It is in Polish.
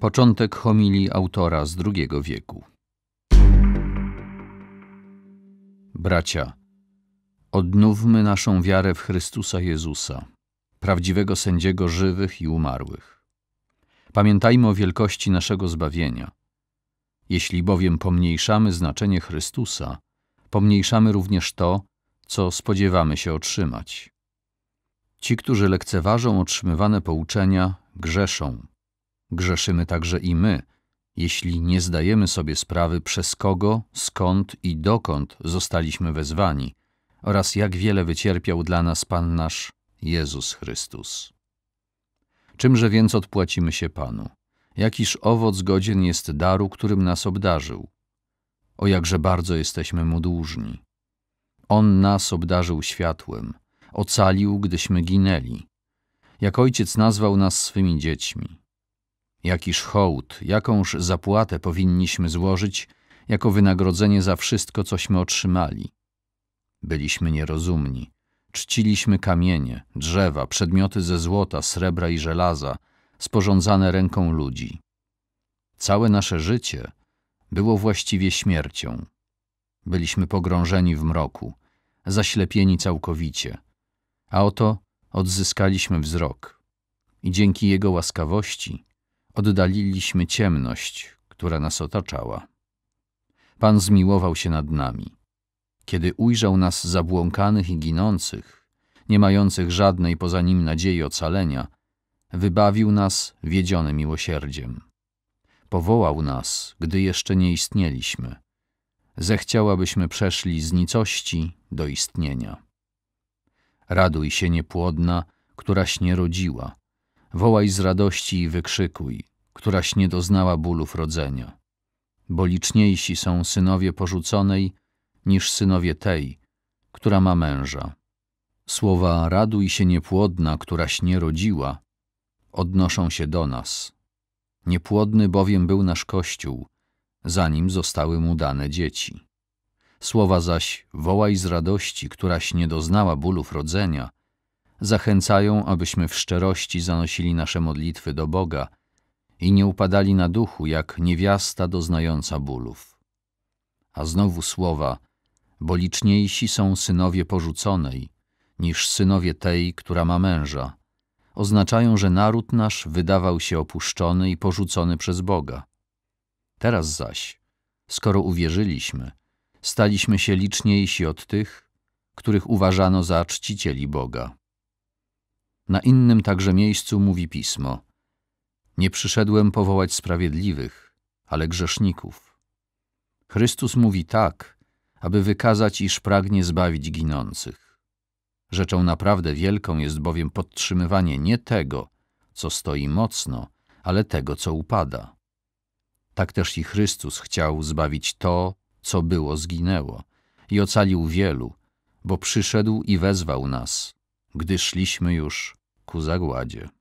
Początek homilii autora z II wieku. Bracia, odnówmy naszą wiarę w Chrystusa Jezusa, prawdziwego sędziego żywych i umarłych. Pamiętajmy o wielkości naszego zbawienia. Jeśli bowiem pomniejszamy znaczenie Chrystusa, pomniejszamy również to, co spodziewamy się otrzymać. Ci, którzy lekceważą otrzymywane pouczenia, grzeszą Grzeszymy także i my, jeśli nie zdajemy sobie sprawy, przez kogo, skąd i dokąd zostaliśmy wezwani oraz jak wiele wycierpiał dla nas Pan nasz Jezus Chrystus. Czymże więc odpłacimy się Panu? Jakiż owoc godzien jest daru, którym nas obdarzył? O jakże bardzo jesteśmy Mu dłużni. On nas obdarzył światłem, ocalił, gdyśmy ginęli. Jak Ojciec nazwał nas swymi dziećmi. Jakiż hołd, jakąż zapłatę powinniśmy złożyć jako wynagrodzenie za wszystko, cośmy otrzymali. Byliśmy nierozumni. Czciliśmy kamienie, drzewa, przedmioty ze złota, srebra i żelaza, sporządzane ręką ludzi. Całe nasze życie było właściwie śmiercią. Byliśmy pogrążeni w mroku, zaślepieni całkowicie. A oto odzyskaliśmy wzrok. I dzięki Jego łaskawości – Oddaliliśmy ciemność, która nas otaczała. Pan zmiłował się nad nami. Kiedy ujrzał nas zabłąkanych i ginących, nie mających żadnej poza nim nadziei ocalenia, wybawił nas wiedziony miłosierdziem. Powołał nas, gdy jeszcze nie istnieliśmy. Zechciał, abyśmy przeszli z nicości do istnienia. Raduj się niepłodna, któraś nie rodziła. Wołaj z radości i wykrzykuj któraś nie doznała bólów rodzenia, bo liczniejsi są synowie porzuconej niż synowie tej, która ma męża. Słowa raduj się niepłodna, któraś nie rodziła, odnoszą się do nas. Niepłodny bowiem był nasz Kościół, zanim zostały mu dane dzieci. Słowa zaś wołaj z radości, któraś nie doznała bólów rodzenia, zachęcają, abyśmy w szczerości zanosili nasze modlitwy do Boga – i nie upadali na duchu, jak niewiasta doznająca bólów. A znowu słowa, bo liczniejsi są synowie porzuconej, niż synowie tej, która ma męża, oznaczają, że naród nasz wydawał się opuszczony i porzucony przez Boga. Teraz zaś, skoro uwierzyliśmy, staliśmy się liczniejsi od tych, których uważano za czcicieli Boga. Na innym także miejscu mówi Pismo – nie przyszedłem powołać sprawiedliwych, ale grzeszników. Chrystus mówi tak, aby wykazać, iż pragnie zbawić ginących. Rzeczą naprawdę wielką jest bowiem podtrzymywanie nie tego, co stoi mocno, ale tego, co upada. Tak też i Chrystus chciał zbawić to, co było zginęło i ocalił wielu, bo przyszedł i wezwał nas, gdy szliśmy już ku zagładzie.